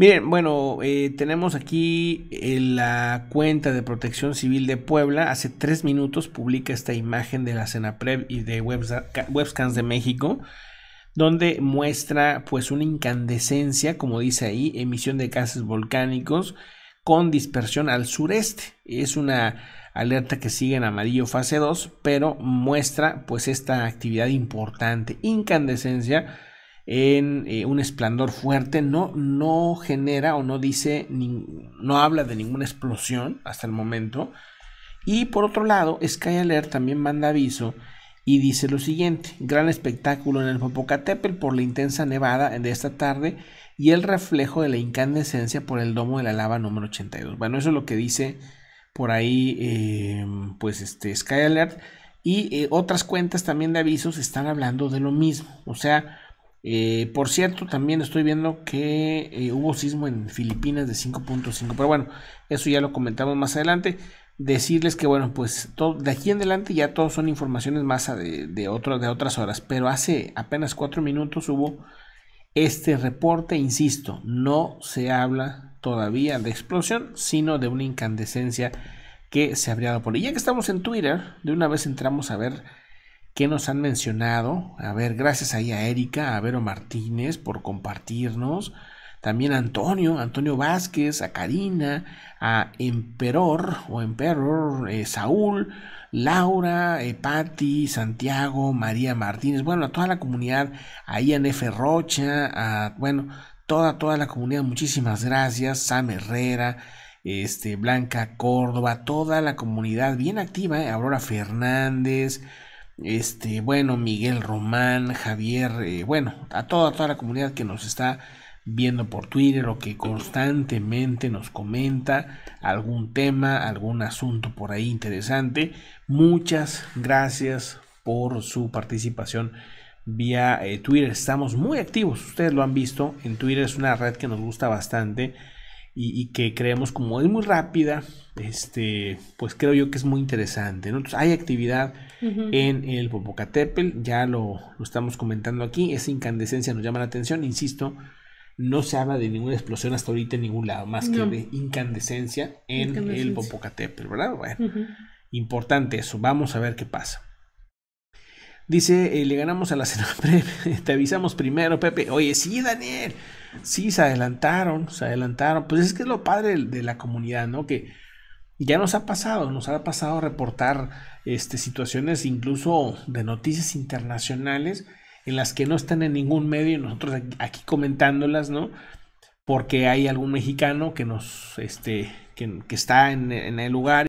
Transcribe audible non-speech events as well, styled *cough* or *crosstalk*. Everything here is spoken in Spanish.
Miren, bueno, eh, tenemos aquí en eh, la cuenta de Protección Civil de Puebla. Hace tres minutos publica esta imagen de la CENAPREV y de Webscans de México, donde muestra pues una incandescencia, como dice ahí, emisión de gases volcánicos con dispersión al sureste. Es una alerta que sigue en amarillo fase 2, pero muestra pues esta actividad importante, incandescencia en eh, un esplendor fuerte, no, no genera o no dice, no habla de ninguna explosión hasta el momento. Y por otro lado, Sky Alert también manda aviso y dice lo siguiente, gran espectáculo en el Popocatépetl por la intensa nevada de esta tarde y el reflejo de la incandescencia por el domo de la lava número 82. Bueno, eso es lo que dice por ahí, eh, pues este Sky Alert y eh, otras cuentas también de avisos están hablando de lo mismo, o sea, eh, por cierto, también estoy viendo que eh, hubo sismo en Filipinas de 5.5, pero bueno, eso ya lo comentamos más adelante. Decirles que bueno, pues de aquí en adelante ya todo son informaciones más de, de otras horas, pero hace apenas cuatro minutos hubo este reporte, insisto, no se habla todavía de explosión, sino de una incandescencia que se habría dado por... Y ya que estamos en Twitter, de una vez entramos a ver que nos han mencionado? A ver, gracias ahí a Erika, a Vero Martínez por compartirnos. También a Antonio, Antonio Vázquez, a Karina, a Emperor o Emperor, eh, Saúl, Laura, eh, Pati, Santiago, María Martínez, bueno, a toda la comunidad, a Ian Rocha, a, bueno, toda, toda la comunidad, muchísimas gracias, Sam Herrera, este, Blanca Córdoba, toda la comunidad bien activa, eh, Aurora Fernández, este, bueno, Miguel Román, Javier, eh, bueno, a toda, toda la comunidad que nos está viendo por Twitter o que constantemente nos comenta algún tema, algún asunto por ahí interesante. Muchas gracias por su participación vía eh, Twitter. Estamos muy activos, ustedes lo han visto. En Twitter es una red que nos gusta bastante y, que creemos como es muy rápida, este, pues creo yo que es muy interesante. hay actividad en el Popocatépetl, ya lo, estamos comentando aquí, esa incandescencia nos llama la atención, insisto, no se habla de ninguna explosión hasta ahorita en ningún lado, más que de incandescencia en el Popocatépetl, ¿verdad? Bueno, importante eso, vamos a ver qué pasa. Dice, eh, le ganamos a la cena, *laughs* te avisamos primero, Pepe. Oye, sí, Daniel. Sí, se adelantaron, se adelantaron. Pues es que es lo padre de, la comunidad, ¿no? Que ya nos ha pasado, nos ha pasado reportar este, situaciones incluso de noticias internacionales en las que no están en ningún medio y nosotros aquí, aquí comentándolas, ¿no? Porque hay algún mexicano que nos, este, que, que está en, en el lugar